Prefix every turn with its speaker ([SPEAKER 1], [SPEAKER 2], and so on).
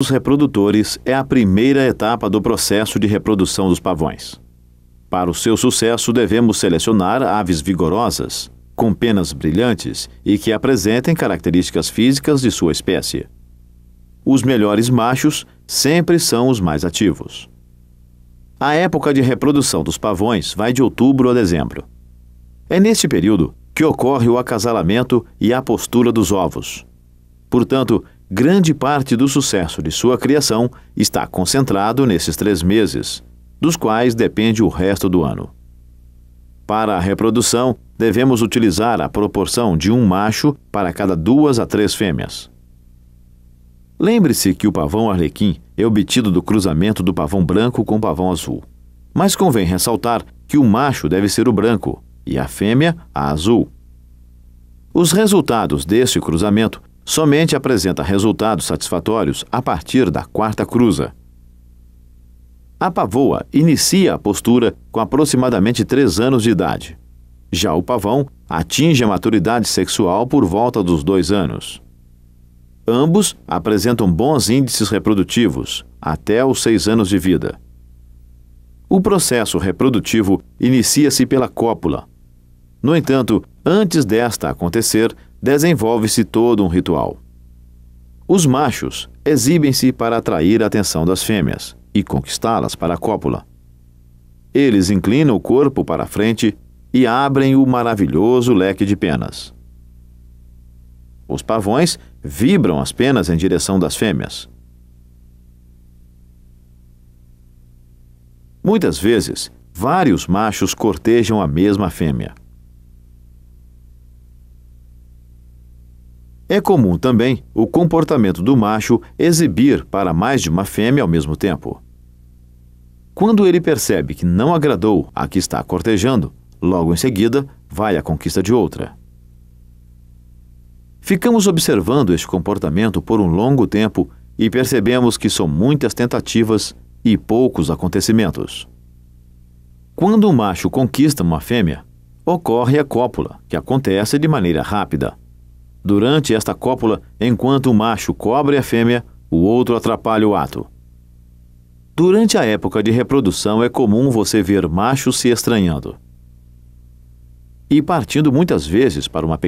[SPEAKER 1] Os reprodutores é a primeira etapa do processo de reprodução dos pavões. Para o seu sucesso, devemos selecionar aves vigorosas, com penas brilhantes e que apresentem características físicas de sua espécie. Os melhores machos sempre são os mais ativos. A época de reprodução dos pavões vai de outubro a dezembro. É neste período que ocorre o acasalamento e a postura dos ovos. Portanto, grande parte do sucesso de sua criação está concentrado nesses três meses, dos quais depende o resto do ano. Para a reprodução, devemos utilizar a proporção de um macho para cada duas a três fêmeas. Lembre-se que o pavão arlequim é obtido do cruzamento do pavão branco com o pavão azul. Mas convém ressaltar que o macho deve ser o branco e a fêmea a azul. Os resultados desse cruzamento somente apresenta resultados satisfatórios a partir da quarta cruza. A pavoa inicia a postura com aproximadamente 3 anos de idade. Já o pavão atinge a maturidade sexual por volta dos dois anos. Ambos apresentam bons índices reprodutivos, até os seis anos de vida. O processo reprodutivo inicia-se pela cópula, no entanto, antes desta acontecer, desenvolve-se todo um ritual. Os machos exibem-se para atrair a atenção das fêmeas e conquistá-las para a cópula. Eles inclinam o corpo para a frente e abrem o maravilhoso leque de penas. Os pavões vibram as penas em direção das fêmeas. Muitas vezes, vários machos cortejam a mesma fêmea. É comum também o comportamento do macho exibir para mais de uma fêmea ao mesmo tempo. Quando ele percebe que não agradou a que está cortejando, logo em seguida vai à conquista de outra. Ficamos observando este comportamento por um longo tempo e percebemos que são muitas tentativas e poucos acontecimentos. Quando um macho conquista uma fêmea, ocorre a cópula, que acontece de maneira rápida durante esta cópula, enquanto o macho cobre a fêmea, o outro atrapalha o ato. Durante a época de reprodução é comum você ver machos se estranhando. E partindo muitas vezes para uma